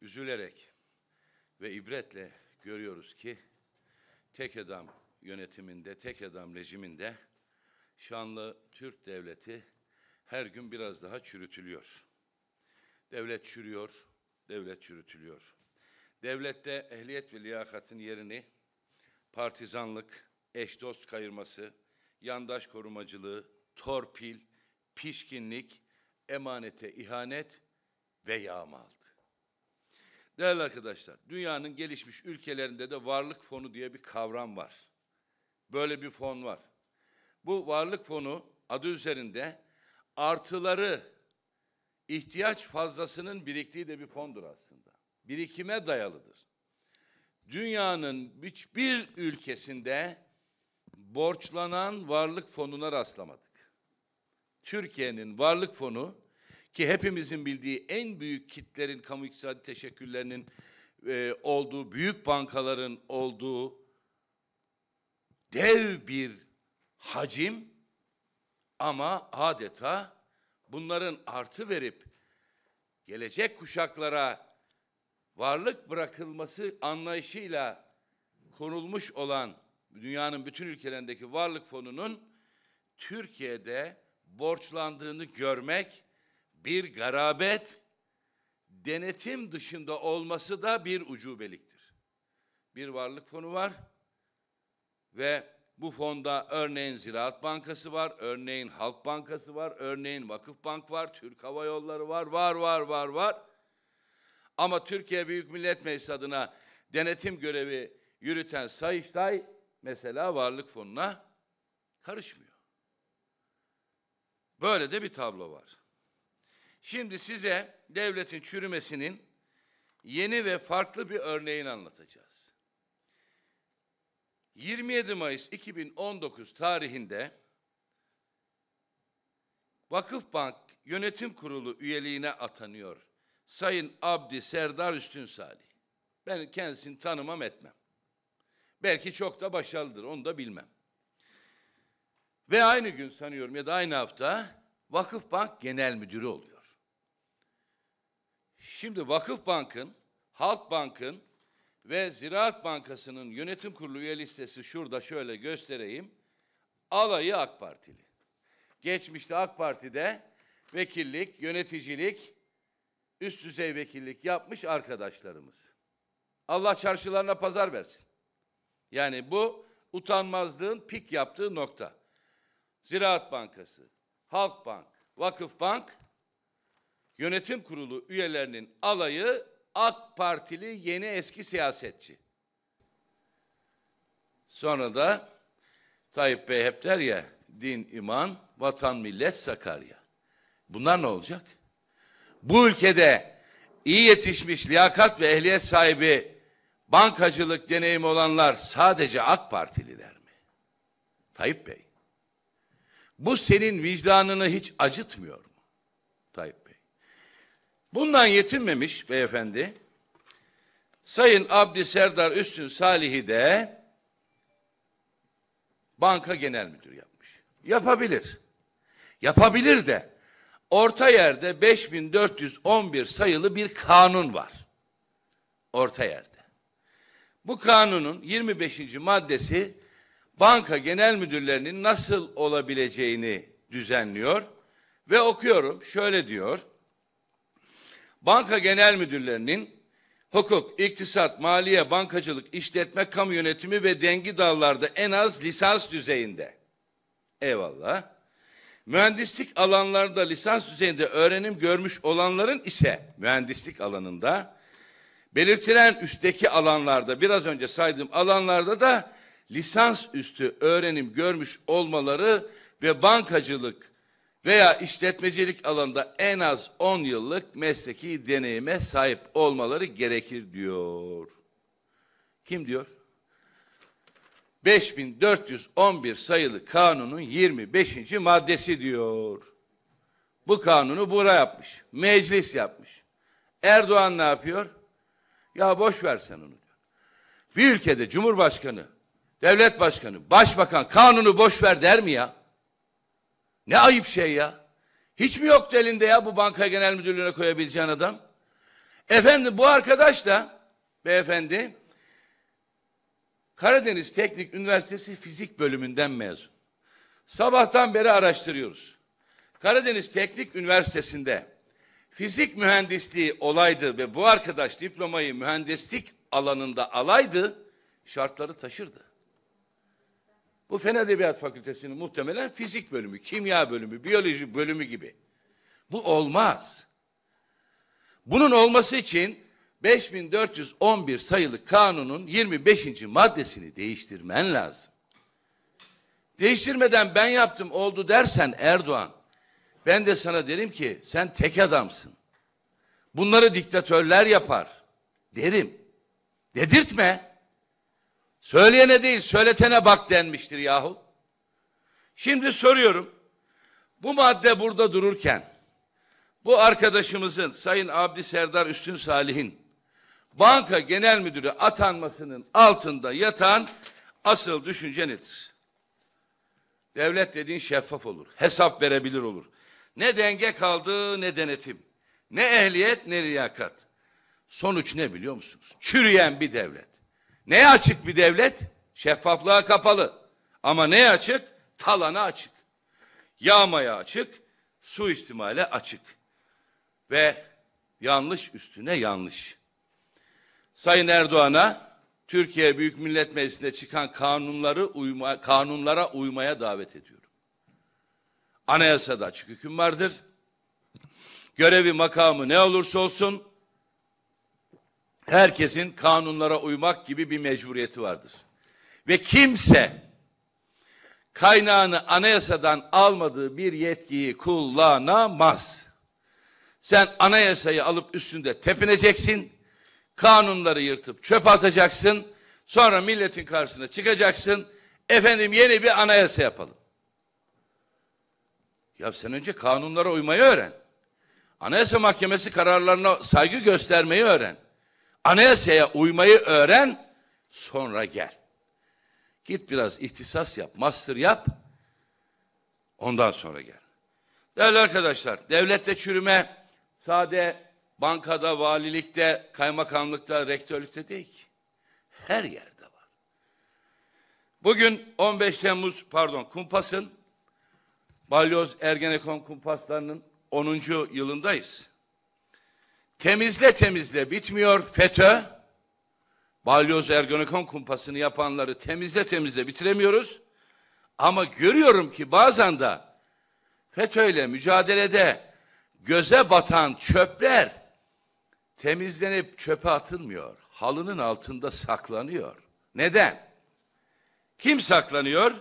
üzülerek ve ibretle görüyoruz ki tek adam yönetiminde, tek adam rejiminde şanlı Türk devleti her gün biraz daha çürütülüyor. Devlet çürüyor, devlet çürütülüyor. Devlette ehliyet ve liyakatın yerini partizanlık, eş dost kayırması, yandaş korumacılığı, torpil, pişkinlik, emanete ihanet ve yağma aldı. Değerli arkadaşlar, dünyanın gelişmiş ülkelerinde de varlık fonu diye bir kavram var. Böyle bir fon var. Bu varlık fonu adı üzerinde artıları ihtiyaç fazlasının biriktiği de bir fondur aslında. Birikime dayalıdır. Dünyanın hiçbir ülkesinde borçlanan varlık fonuna rastlamadık. Türkiye'nin varlık fonu ki hepimizin bildiği en büyük kitlerin kamu iktisadi teşekküllerinin e, olduğu, büyük bankaların olduğu dev bir hacim ama adeta bunların artı verip gelecek kuşaklara varlık bırakılması anlayışıyla konulmuş olan dünyanın bütün ülkelerindeki varlık fonunun Türkiye'de borçlandığını görmek bir garabet denetim dışında olması da bir ucubeliktir. Bir varlık fonu var ve bu fonda örneğin Ziraat Bankası var, örneğin Halk Bankası var, örneğin Vakıf Bank var, Türk Hava Yolları var, var var var var. Ama Türkiye Büyük Millet Meclisi adına denetim görevi yürüten Sayıştay mesela Varlık Fonu'na karışmıyor. Böyle de bir tablo var. Şimdi size devletin çürümesinin yeni ve farklı bir örneğini anlatacağız. 27 Mayıs 2019 tarihinde Vakıfbank Yönetim Kurulu üyeliğine atanıyor Sayın Abdi Serdar Üstün Salih. Ben kendisini tanımam etmem. Belki çok da başarılıdır onu da bilmem. Ve aynı gün sanıyorum ya da aynı hafta Vakıfbank Genel Müdürü oluyor. Şimdi Vakıf Bank'ın, Halk Bank'ın ve Ziraat Bankası'nın yönetim kurulu üye listesi şurada şöyle göstereyim. Alayı AK Partili. Geçmişte AK Parti'de vekillik, yöneticilik, üst düzey vekillik yapmış arkadaşlarımız. Allah çarşılarına pazar versin. Yani bu utanmazlığın pik yaptığı nokta. Ziraat Bankası, Halk Bank, Vakıf Bank Yönetim kurulu üyelerinin alayı AK Partili yeni eski siyasetçi. Sonra da Tayyip Bey hep der ya din, iman, vatan, millet, Sakarya. Bunlar ne olacak? Bu ülkede iyi yetişmiş liyakat ve ehliyet sahibi bankacılık deneyimi olanlar sadece AK Partililer mi? Tayyip Bey. Bu senin vicdanını hiç acıtmıyor mu? Bundan yetinmemiş beyefendi. Sayın Abdi Serdar Üstün Salih'i de banka genel müdür yapmış. Yapabilir. Yapabilir de orta yerde 5411 sayılı bir kanun var. Orta yerde. Bu kanunun 25. maddesi banka genel müdürlerinin nasıl olabileceğini düzenliyor ve okuyorum. Şöyle diyor. Banka genel müdürlerinin hukuk, iktisat, maliye, bankacılık, işletme, kamu yönetimi ve dengi dallarda en az lisans düzeyinde. Eyvallah. Mühendislik alanlarında lisans düzeyinde öğrenim görmüş olanların ise mühendislik alanında belirtilen üstteki alanlarda biraz önce saydığım alanlarda da lisans üstü öğrenim görmüş olmaları ve bankacılık, veya işletmecilik alanında en az 10 yıllık mesleki deneyime sahip olmaları gerekir diyor. Kim diyor? 5411 sayılı kanunun 25. maddesi diyor. Bu kanunu Bura yapmış. Meclis yapmış. Erdoğan ne yapıyor? Ya boş ver sen onu diyor. Bir ülkede Cumhurbaşkanı, Devlet Başkanı, Başbakan kanunu boş ver der mi ya? Ne ayıp şey ya. Hiç mi yok elinde ya bu banka genel müdürlüğüne koyabileceğin adam? Efendim bu arkadaş da beyefendi Karadeniz Teknik Üniversitesi Fizik Bölümünden mezun. Sabahtan beri araştırıyoruz. Karadeniz Teknik Üniversitesi'nde fizik mühendisliği olaydı ve bu arkadaş diplomayı mühendislik alanında alaydı şartları taşırdı. Bu Fen Edebiyat Fakültesi'nin muhtemelen fizik bölümü, kimya bölümü, biyoloji bölümü gibi. Bu olmaz. Bunun olması için 5411 sayılı kanunun 25. maddesini değiştirmen lazım. Değiştirmeden ben yaptım oldu dersen Erdoğan, ben de sana derim ki sen tek adamsın. Bunları diktatörler yapar derim. Dedirtme. Söyleyene değil, söyletene bak denmiştir yahu. Şimdi soruyorum. Bu madde burada dururken bu arkadaşımızın Sayın Abdi Serdar Üstün Salih'in banka genel müdürü atanmasının altında yatan asıl düşünce nedir? Devlet dediğin şeffaf olur. Hesap verebilir olur. Ne denge kaldı ne denetim. Ne ehliyet ne liyakat. Sonuç ne biliyor musunuz? Çürüyen bir devlet. Neye açık bir devlet? Şeffaflığa kapalı. Ama neye açık? Talana açık. Yağmaya açık, Su suistimale açık. Ve yanlış üstüne yanlış. Sayın Erdoğan'a Türkiye Büyük Millet Meclisi'nde çıkan kanunları uyma, kanunlara uymaya davet ediyorum. Anayasada açık hüküm vardır. Görevi makamı ne olursa olsun herkesin kanunlara uymak gibi bir mecburiyeti vardır. Ve kimse kaynağını anayasadan almadığı bir yetkiyi kullanamaz. Sen anayasayı alıp üstünde tepineceksin, kanunları yırtıp çöp atacaksın, sonra milletin karşısına çıkacaksın, efendim yeni bir anayasa yapalım. Ya sen önce kanunlara uymayı öğren. Anayasa Mahkemesi kararlarına saygı göstermeyi öğren. Anayasaya uymayı öğren, sonra gel. Git biraz ihtisas yap, master yap, ondan sonra gel. Değerli arkadaşlar, devlette çürüme sade bankada, valilikte, kaymakamlıkta, rektörlükte değil ki. Her yerde var. Bugün 15 Temmuz, pardon, Kumpas'ın, Balyoz Ergenekon Kumpaslarının 10. yılındayız. Temizle temizle bitmiyor FETÖ. Balyoz Ergonekon kumpasını yapanları temizle temizle bitiremiyoruz. Ama görüyorum ki bazen de FETÖ ile mücadelede göze batan çöpler temizlenip çöpe atılmıyor. Halının altında saklanıyor. Neden? Kim saklanıyor?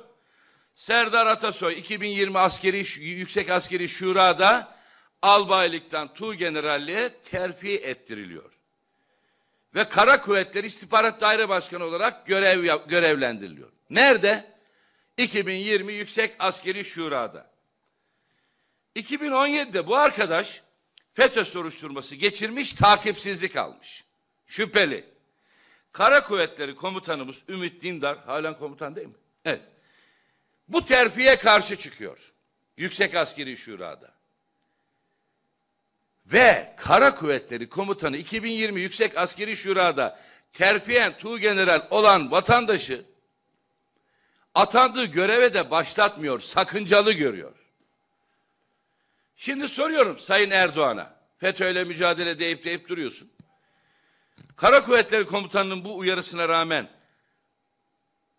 Serdar Atasoy 2020 askeri yüksek askeri şurada albaylıktan Generalliğe terfi ettiriliyor. Ve Kara Kuvvetleri İstihbarat Daire Başkanı olarak görev görevlendiriliyor. Nerede? 2020 Yüksek Askeri Şura'da. 2017'de bu arkadaş FETÖ soruşturması geçirmiş, takipsizlik almış. Şüpheli. Kara Kuvvetleri Komutanımız Ümit Dindar, halen komutan değil mi? Evet. Bu terfiye karşı çıkıyor. Yüksek Askeri Şura'da ve Kara Kuvvetleri Komutanı 2020 Yüksek Askeri Şura'da terfiyen general olan vatandaşı atandığı göreve de başlatmıyor, sakıncalı görüyor. Şimdi soruyorum Sayın Erdoğan'a, FETÖ'yle mücadele deyip deyip duruyorsun. Kara Kuvvetleri Komutanı'nın bu uyarısına rağmen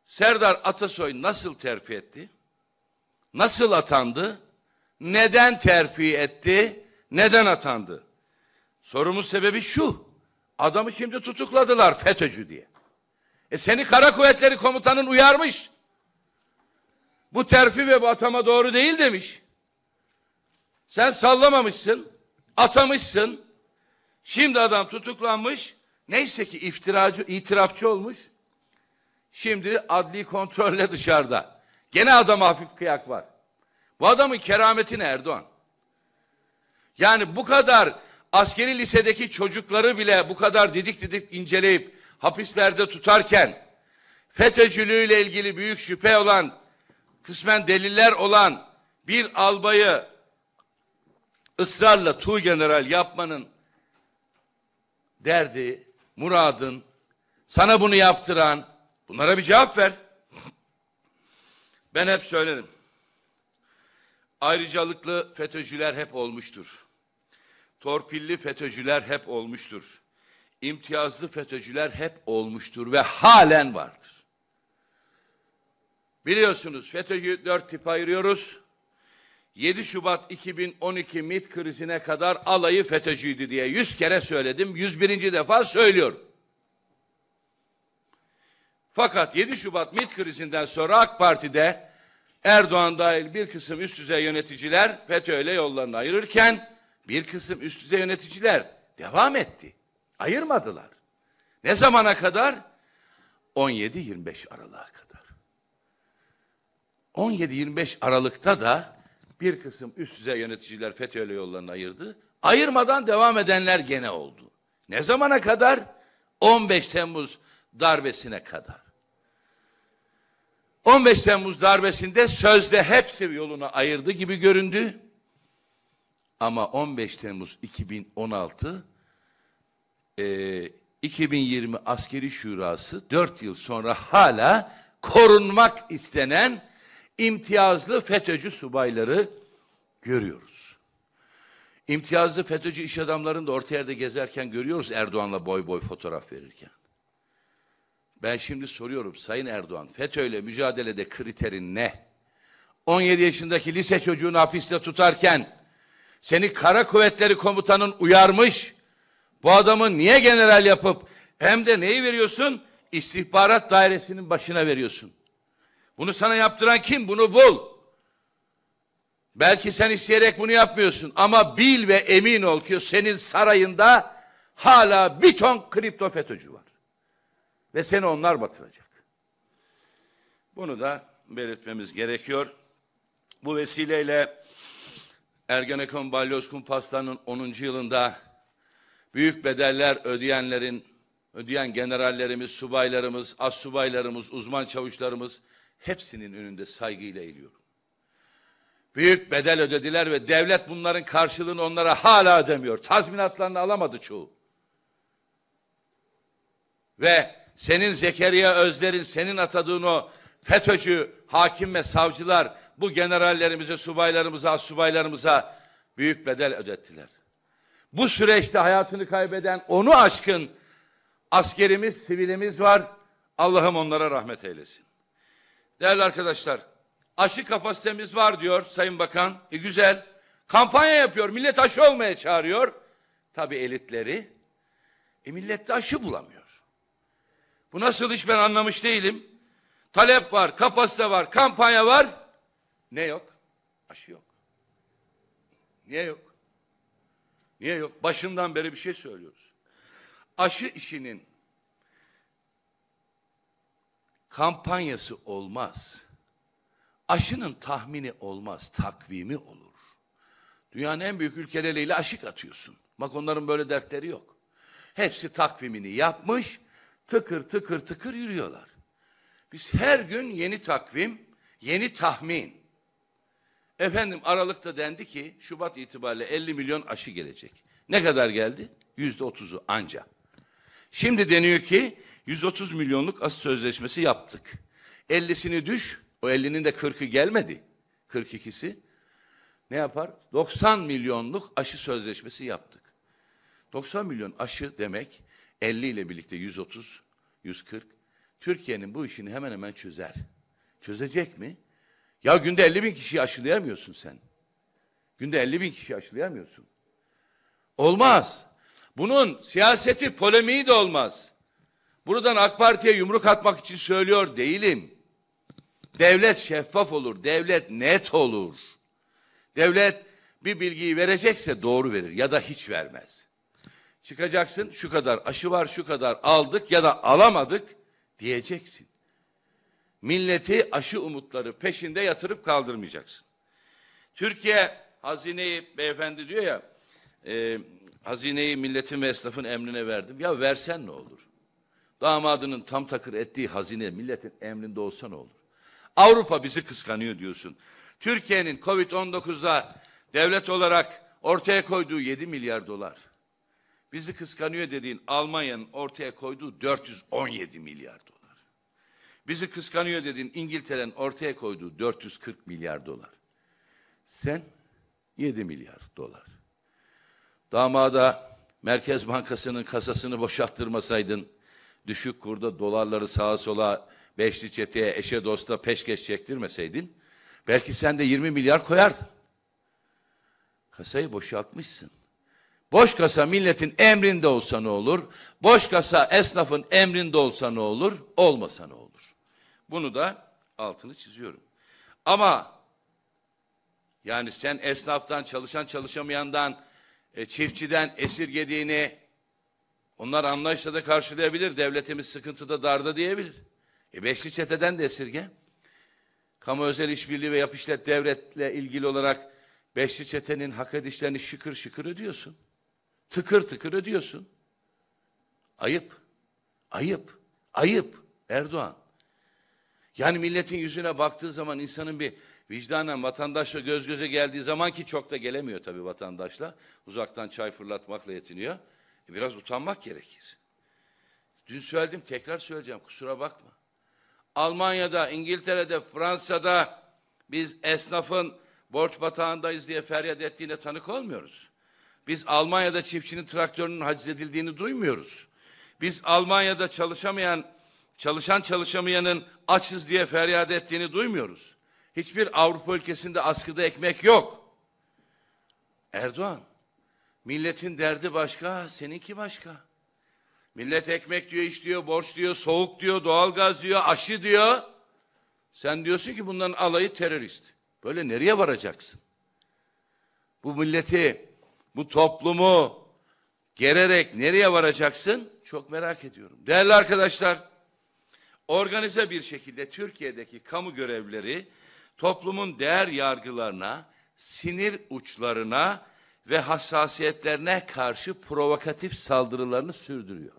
Serdar Atasoy nasıl terfi etti? Nasıl atandı? Neden terfi etti? Neden atandı? Sorumuz sebebi şu. Adamı şimdi tutukladılar FETÖ'cü diye. E seni kara kuvvetleri komutanın uyarmış. Bu terfi ve bu atama doğru değil demiş. Sen sallamamışsın, atamışsın. Şimdi adam tutuklanmış. Neyse ki iftiracı, itirafçı olmuş. Şimdi adli kontrolle dışarıda. Gene adam hafif kıyak var. Bu adamın kerameti ne Erdoğan? Yani bu kadar askeri lisedeki çocukları bile bu kadar didik didik inceleyip hapislerde tutarken FETÖ'cülüğüyle ilgili büyük şüphe olan kısmen deliller olan bir albayı ısrarla tu general yapmanın derdi, muradın, sana bunu yaptıran bunlara bir cevap ver. Ben hep söylerim. Ayrıcalıklı FETÖ'cüler hep olmuştur. Torpilli FETÖ'cüler hep olmuştur. İmtiyazlı FETÖ'cüler hep olmuştur ve halen vardır. Biliyorsunuz FETÖ'cü dört tip ayırıyoruz. 7 Şubat 2012 MIT krizine kadar alayı FETÖ'cüydü diye yüz kere söyledim. 101. defa söylüyorum. Fakat 7 Şubat MIT krizinden sonra AK Parti'de Erdoğan dahil bir kısım üst düzey yöneticiler FETÖ ile yollarını ayırırken bir kısım üst düzey yöneticiler devam etti. Ayırmadılar. Ne zamana kadar? 17-25 Aralık'a kadar. 17-25 Aralık'ta da bir kısım üst düzey yöneticiler FETÖ ile yollarını ayırdı. Ayırmadan devam edenler gene oldu. Ne zamana kadar? 15 Temmuz darbesine kadar. 15 Temmuz darbesinde sözde hepsi yoluna ayırdı gibi göründü. Ama 15 Temmuz 2016 e, 2020 Askeri Şurası 4 yıl sonra hala korunmak istenen imtiyazlı FETÖ'cü subayları görüyoruz. İmtiyazlı FETÖ'cü iş adamlarını da orta yerde gezerken görüyoruz Erdoğan'la boy boy fotoğraf verirken. Ben şimdi soruyorum Sayın Erdoğan, FETÖ'yle mücadelede kriterin ne? 17 yaşındaki lise çocuğunu hapiste tutarken seni kara kuvvetleri komutanın uyarmış. Bu adamı niye general yapıp hem de neyi veriyorsun? İstihbarat dairesinin başına veriyorsun. Bunu sana yaptıran kim? Bunu bul. Belki sen isteyerek bunu yapmıyorsun ama bil ve emin ol ki senin sarayında hala bir ton kripto FETÖ'cü var. Ve seni onlar batıracak. Bunu da belirtmemiz gerekiyor. Bu vesileyle Ergenekon Balyoz Kumpasları'nın 10. yılında büyük bedeller ödeyenlerin, ödeyen generallerimiz, subaylarımız, as subaylarımız, uzman çavuşlarımız hepsinin önünde saygıyla eğiliyorum. Büyük bedel ödediler ve devlet bunların karşılığını onlara hala ödemiyor. Tazminatlarını alamadı çoğu. Ve senin Zekeriya Özler'in senin atadığın o FETÖ'cü hakim ve savcılar bu generallerimize, subaylarımıza, subaylarımıza büyük bedel ödettiler. Bu süreçte hayatını kaybeden onu aşkın askerimiz, sivilimiz var. Allah'ım onlara rahmet eylesin. Değerli arkadaşlar, aşı kapasitemiz var diyor Sayın Bakan. E güzel. Kampanya yapıyor. Millet aşı olmaya çağırıyor. Tabii elitleri. E millet de aşı bulamıyor. Bu nasıl iş ben anlamış değilim. Talep var, kapasite var, kampanya var. Ne yok? Aşı yok. Niye yok? Niye yok? Başından beri bir şey söylüyoruz. Aşı işinin kampanyası olmaz. Aşının tahmini olmaz, takvimi olur. Dünyanın en büyük ülkeleriyle aşık atıyorsun. Bak onların böyle dertleri yok. Hepsi takvimini yapmış, tıkır tıkır tıkır yürüyorlar. Biz her gün yeni takvim, yeni tahmin. Efendim Aralık'ta dendi ki Şubat itibariyle 50 milyon aşı gelecek. Ne kadar geldi? Yüzde otuzu anca. Şimdi deniyor ki 130 milyonluk aşı sözleşmesi yaptık. 50'sini düş, o 50'nin de 40'ı gelmedi. 42'si. Ne yapar? 90 milyonluk aşı sözleşmesi yaptık. 90 milyon aşı demek 50 ile birlikte 130, 140. Türkiye'nin bu işini hemen hemen çözer. Çözecek mi? Ya günde 50 bin kişiyi aşılayamıyorsun sen. Günde 50 bin kişi aşılayamıyorsun. Olmaz. Bunun siyaseti polemiği de olmaz. Buradan AK Parti'ye yumruk atmak için söylüyor değilim. Devlet şeffaf olur, devlet net olur. Devlet bir bilgiyi verecekse doğru verir ya da hiç vermez. Çıkacaksın şu kadar aşı var şu kadar aldık ya da alamadık diyeceksin. Milleti aşı umutları peşinde yatırıp kaldırmayacaksın. Türkiye hazineyi beyefendi diyor ya e, hazineyi milletin ve esnafın emrine verdim. Ya versen ne olur? Damadının tam takır ettiği hazine milletin emrinde olsa ne olur? Avrupa bizi kıskanıyor diyorsun. Türkiye'nin Covid-19'da devlet olarak ortaya koyduğu 7 milyar dolar bizi kıskanıyor dediğin Almanya'nın ortaya koyduğu 417 milyar dolar. Bizi kıskanıyor dediğin İngiltere'nin ortaya koyduğu 440 milyar dolar. Sen 7 milyar dolar. Damada Merkez Bankası'nın kasasını boşalttırmasaydın, düşük kurda dolarları sağa sola, beşli çeteye, eşe dosta peşkeş çektirmeseydin, belki sen de 20 milyar koyardın. Kasayı boşaltmışsın. Boş kasa milletin emrinde olsa ne olur? Boş kasa esnafın emrinde olsa ne olur? Olmasa ne olur? Bunu da altını çiziyorum. Ama yani sen esnaftan, çalışan çalışamayandan, e, çiftçiden esirgediğini onlar anlayışla da karşılayabilir. Devletimiz sıkıntıda darda diyebilir. E, beşli çeteden de esirge. Kamu özel işbirliği ve yapışlet devletle ilgili olarak beşli çetenin hak edişlerini şıkır şıkır ödüyorsun. Tıkır tıkır ödüyorsun. Ayıp. Ayıp. Ayıp Erdoğan. Yani milletin yüzüne baktığı zaman insanın bir vicdanen vatandaşla göz göze geldiği zaman ki çok da gelemiyor tabii vatandaşla. Uzaktan çay fırlatmakla yetiniyor. E, biraz utanmak gerekir. Dün söyledim tekrar söyleyeceğim kusura bakma. Almanya'da, İngiltere'de, Fransa'da biz esnafın borç batağındayız diye feryat ettiğine tanık olmuyoruz. Biz Almanya'da çiftçinin traktörünün haciz edildiğini duymuyoruz. Biz Almanya'da çalışamayan, çalışan çalışamayanın açız diye feryat ettiğini duymuyoruz. Hiçbir Avrupa ülkesinde askıda ekmek yok. Erdoğan, milletin derdi başka, seninki başka. Millet ekmek diyor, iş diyor, borç diyor, soğuk diyor, doğalgaz diyor, aşı diyor. Sen diyorsun ki bunların alayı terörist. Böyle nereye varacaksın? Bu milleti bu toplumu gererek nereye varacaksın? Çok merak ediyorum. Değerli arkadaşlar, organize bir şekilde Türkiye'deki kamu görevleri toplumun değer yargılarına, sinir uçlarına ve hassasiyetlerine karşı provokatif saldırılarını sürdürüyor.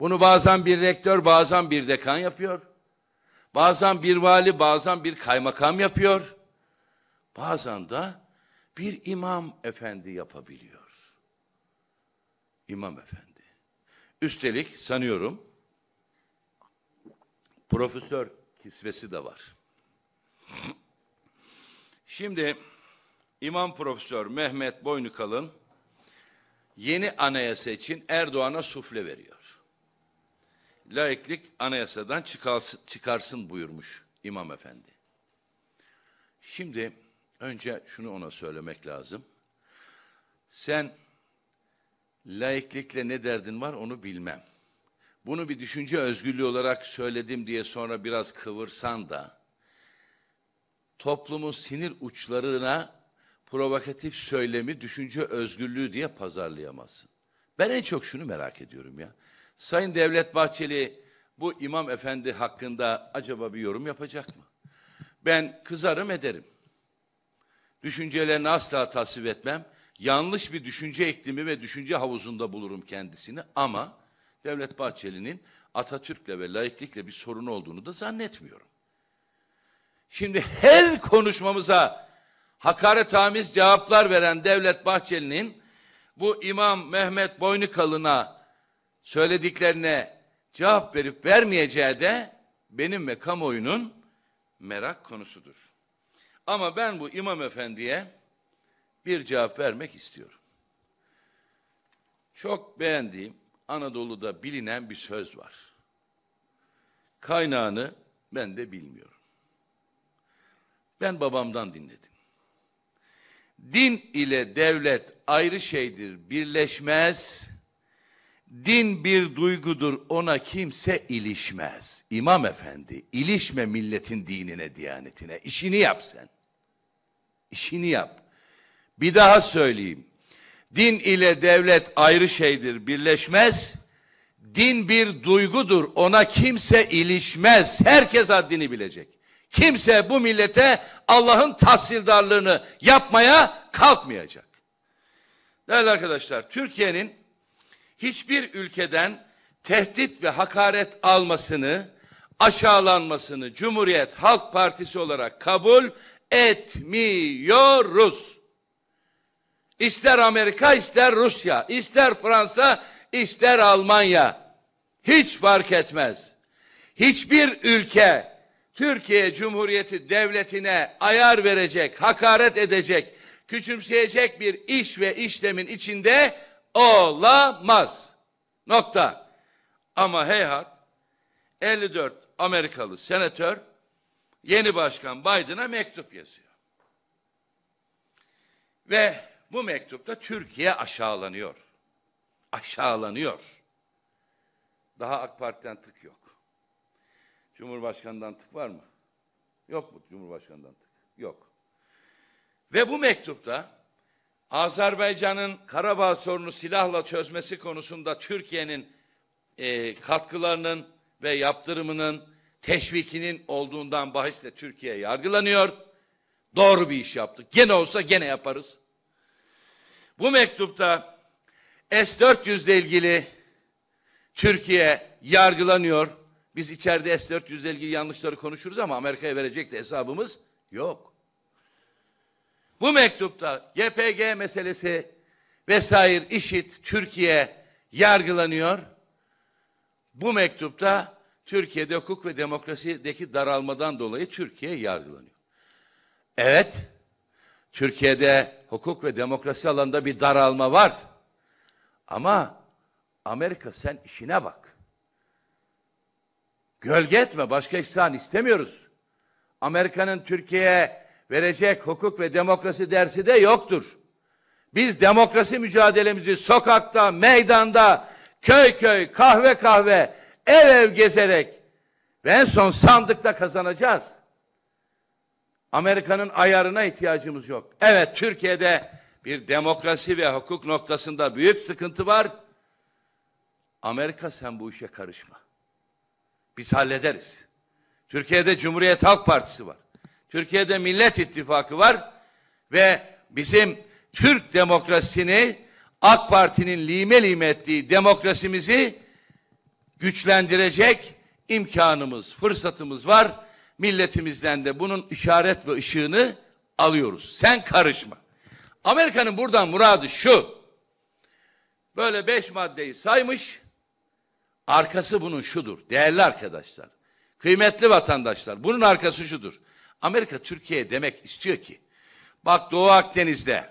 Bunu bazen bir rektör, bazen bir dekan yapıyor. Bazen bir vali, bazen bir kaymakam yapıyor. Bazen de bir imam efendi yapabiliyor. İmam efendi. Üstelik sanıyorum profesör kisvesi de var. Şimdi İmam Profesör Mehmet Boynukalın yeni anayasa için Erdoğan'a sufle veriyor. Laiklik anayasadan çıkarsın, çıkarsın buyurmuş İmam Efendi. Şimdi Önce şunu ona söylemek lazım. Sen laiklikle ne derdin var onu bilmem. Bunu bir düşünce özgürlüğü olarak söyledim diye sonra biraz kıvırsan da toplumun sinir uçlarına provokatif söylemi düşünce özgürlüğü diye pazarlayamazsın. Ben en çok şunu merak ediyorum ya. Sayın Devlet Bahçeli bu İmam Efendi hakkında acaba bir yorum yapacak mı? Ben kızarım ederim. Düşüncelerini asla tasvip etmem. Yanlış bir düşünce iklimi ve düşünce havuzunda bulurum kendisini ama Devlet Bahçeli'nin Atatürk'le ve laiklikle bir sorunu olduğunu da zannetmiyorum. Şimdi her konuşmamıza hakaret hakaretamiz cevaplar veren Devlet Bahçeli'nin bu İmam Mehmet Boynukalı'na söylediklerine cevap verip vermeyeceği de benim ve kamuoyunun merak konusudur. Ama ben bu imam efendiye bir cevap vermek istiyorum. Çok beğendiğim Anadolu'da bilinen bir söz var. Kaynağını ben de bilmiyorum. Ben babamdan dinledim. Din ile devlet ayrı şeydir, birleşmez. Din bir duygudur, ona kimse ilişmez. İmam efendi, ilişme milletin dinine, diyanetine. İşini yap sen işini yap. Bir daha söyleyeyim. Din ile devlet ayrı şeydir, birleşmez. Din bir duygudur, ona kimse ilişmez. Herkes haddini bilecek. Kimse bu millete Allah'ın tahsildarlığını yapmaya kalkmayacak. Değerli arkadaşlar, Türkiye'nin hiçbir ülkeden tehdit ve hakaret almasını, aşağılanmasını Cumhuriyet Halk Partisi olarak kabul etmiyoruz. İster Amerika, ister Rusya, ister Fransa, ister Almanya. Hiç fark etmez. Hiçbir ülke Türkiye Cumhuriyeti Devleti'ne ayar verecek, hakaret edecek, küçümseyecek bir iş ve işlemin içinde olamaz. Nokta. Ama heyhat 54 Amerikalı senatör yeni başkan Biden'a mektup yazıyor. Ve bu mektupta Türkiye aşağılanıyor. Aşağılanıyor. Daha AK Parti'den tık yok. Cumhurbaşkanından tık var mı? Yok mu Cumhurbaşkanından tık? Yok. Ve bu mektupta Azerbaycan'ın Karabağ sorunu silahla çözmesi konusunda Türkiye'nin e, katkılarının ve yaptırımının teşvikinin olduğundan bahisle Türkiye yargılanıyor. Doğru bir iş yaptık. Gene olsa gene yaparız. Bu mektupta S-400 ile ilgili Türkiye yargılanıyor. Biz içeride S-400 ile ilgili yanlışları konuşuruz ama Amerika'ya verecek de hesabımız yok. Bu mektupta YPG meselesi vesaire işit Türkiye yargılanıyor. Bu mektupta Türkiye'de hukuk ve demokrasideki daralmadan dolayı Türkiye yargılanıyor. Evet, Türkiye'de hukuk ve demokrasi alanında bir daralma var. Ama Amerika sen işine bak. Gölge etme, başka ihsan istemiyoruz. Amerika'nın Türkiye'ye verecek hukuk ve demokrasi dersi de yoktur. Biz demokrasi mücadelemizi sokakta, meydanda, köy köy, kahve kahve, ev ev gezerek ve en son sandıkta kazanacağız. Amerika'nın ayarına ihtiyacımız yok. Evet Türkiye'de bir demokrasi ve hukuk noktasında büyük sıkıntı var. Amerika sen bu işe karışma. Biz hallederiz. Türkiye'de Cumhuriyet Halk Partisi var. Türkiye'de Millet İttifakı var ve bizim Türk demokrasisini AK Parti'nin lime lime ettiği demokrasimizi güçlendirecek imkanımız, fırsatımız var. Milletimizden de bunun işaret ve ışığını alıyoruz. Sen karışma. Amerika'nın buradan muradı şu. Böyle beş maddeyi saymış. Arkası bunun şudur. Değerli arkadaşlar, kıymetli vatandaşlar. Bunun arkası şudur. Amerika Türkiye demek istiyor ki bak Doğu Akdeniz'de,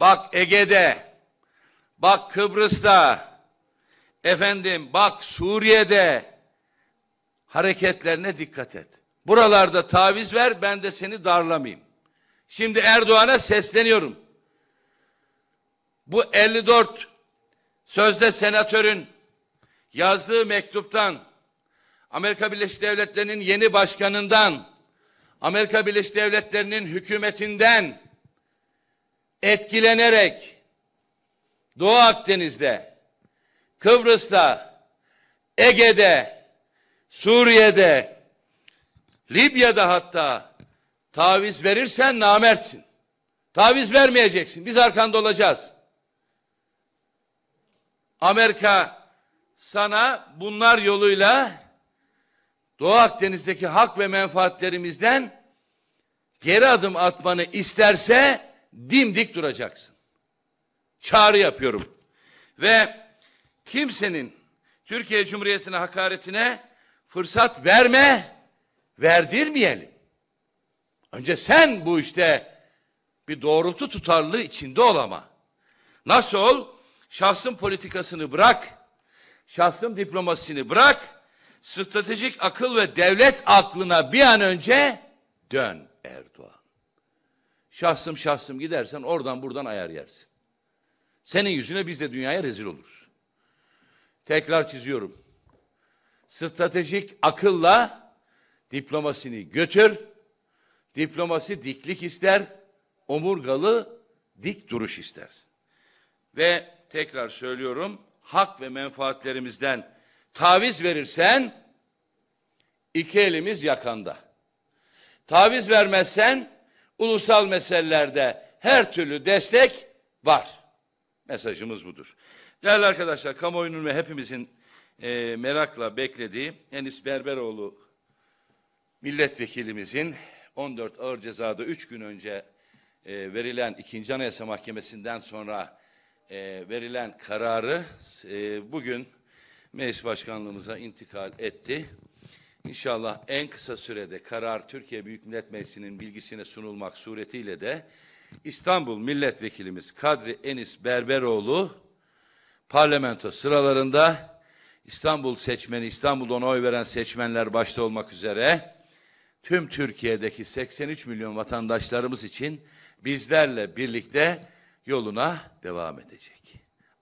bak Ege'de, bak Kıbrıs'ta, Efendim bak Suriye'de hareketlerine dikkat et. Buralarda taviz ver ben de seni darlamayayım. Şimdi Erdoğan'a sesleniyorum. Bu 54 sözde senatörün yazdığı mektuptan Amerika Birleşik Devletleri'nin yeni başkanından Amerika Birleşik Devletleri'nin hükümetinden etkilenerek Doğu Akdeniz'de Kıbrıs'ta, Ege'de, Suriye'de, Libya'da hatta taviz verirsen namertsin. Taviz vermeyeceksin. Biz arkanda olacağız. Amerika sana bunlar yoluyla Doğu Akdeniz'deki hak ve menfaatlerimizden geri adım atmanı isterse dimdik duracaksın. Çağrı yapıyorum. Ve kimsenin Türkiye Cumhuriyeti'ne hakaretine fırsat verme, verdirmeyelim. Önce sen bu işte bir doğrultu tutarlı içinde olama. Nasıl ol? Şahsın politikasını bırak, şahsın diplomasisini bırak, stratejik akıl ve devlet aklına bir an önce dön Erdoğan. Şahsım şahsım gidersen oradan buradan ayar yersin. Senin yüzüne biz de dünyaya rezil oluruz. Tekrar çiziyorum. Stratejik akılla diplomasini götür. Diplomasi diklik ister, omurgalı dik duruş ister. Ve tekrar söylüyorum, hak ve menfaatlerimizden taviz verirsen iki elimiz yakanda. Taviz vermezsen ulusal meselelerde her türlü destek var. Mesajımız budur. Değerli arkadaşlar, kamuoyunun ve hepimizin e, merakla beklediği Enis Berberoğlu milletvekilimizin 14 ağır cezada 3 gün önce e, verilen 2. Anayasa Mahkemesi'nden sonra e, verilen kararı e, bugün meclis başkanlığımıza intikal etti. İnşallah en kısa sürede karar Türkiye Büyük Millet Meclisi'nin bilgisine sunulmak suretiyle de İstanbul Milletvekilimiz Kadri Enis Berberoğlu parlamento sıralarında İstanbul seçmeni, İstanbul'dan oy veren seçmenler başta olmak üzere tüm Türkiye'deki 83 milyon vatandaşlarımız için bizlerle birlikte yoluna devam edecek.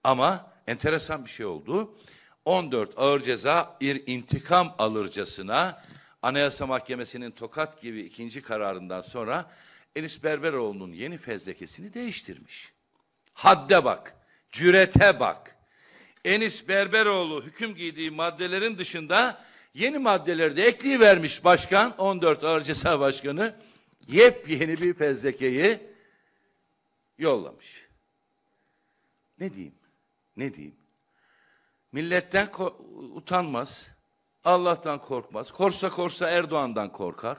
Ama enteresan bir şey oldu. 14 ağır ceza bir intikam alırcasına Anayasa Mahkemesi'nin tokat gibi ikinci kararından sonra Enis Berberoğlu'nun yeni fezlekesini değiştirmiş. Hadde bak, cürete bak. Enis Berberoğlu hüküm giydiği maddelerin dışında yeni maddeleri de ekleyivermiş başkan 14 Ağır Ceza Başkanı yepyeni bir fezlekeyi yollamış. Ne diyeyim? Ne diyeyim? Milletten utanmaz. Allah'tan korkmaz. Korsa korsa Erdoğan'dan korkar.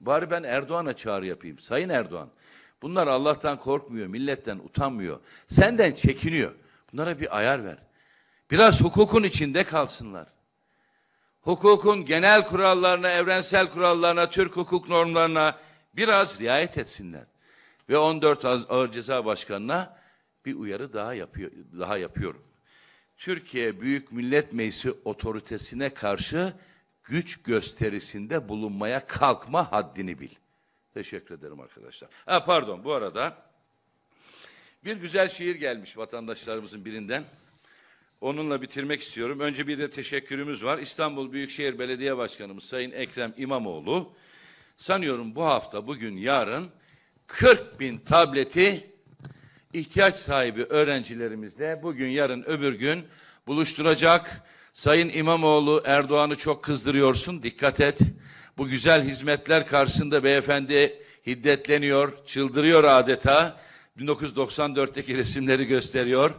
Bari ben Erdoğan'a çağrı yapayım. Sayın Erdoğan, bunlar Allah'tan korkmuyor, milletten utanmıyor. Senden çekiniyor. Bunlara bir ayar ver. Biraz hukukun içinde kalsınlar. Hukukun genel kurallarına, evrensel kurallarına, Türk hukuk normlarına biraz riayet etsinler. Ve 14 Ağır Ceza Başkanı'na bir uyarı daha yapıyor daha yapıyorum. Türkiye Büyük Millet Meclisi otoritesine karşı güç gösterisinde bulunmaya kalkma haddini bil. Teşekkür ederim arkadaşlar. Ha, pardon bu arada bir güzel şiir gelmiş vatandaşlarımızın birinden. Onunla bitirmek istiyorum. Önce bir de teşekkürümüz var. İstanbul Büyükşehir Belediye Başkanımız Sayın Ekrem İmamoğlu sanıyorum bu hafta, bugün, yarın 40 bin tableti ihtiyaç sahibi öğrencilerimizle bugün, yarın, öbür gün buluşturacak. Sayın İmamoğlu Erdoğan'ı çok kızdırıyorsun. Dikkat et. Bu güzel hizmetler karşısında beyefendi hiddetleniyor, çıldırıyor adeta. 1994'teki resimleri gösteriyor.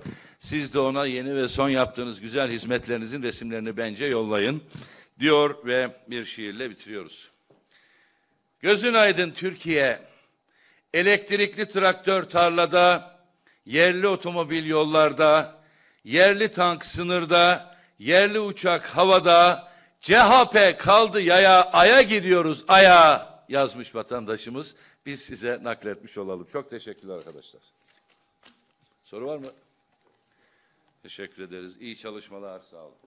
Siz de ona yeni ve son yaptığınız güzel hizmetlerinizin resimlerini bence yollayın diyor ve bir şiirle bitiriyoruz. Gözün aydın Türkiye, elektrikli traktör tarlada, yerli otomobil yollarda, yerli tank sınırda, yerli uçak havada, CHP kaldı yaya, aya gidiyoruz aya yazmış vatandaşımız. Biz size nakletmiş olalım. Çok teşekkürler arkadaşlar. Soru var mı? Teşekkür ederiz. İyi çalışmalar. Sağ olun.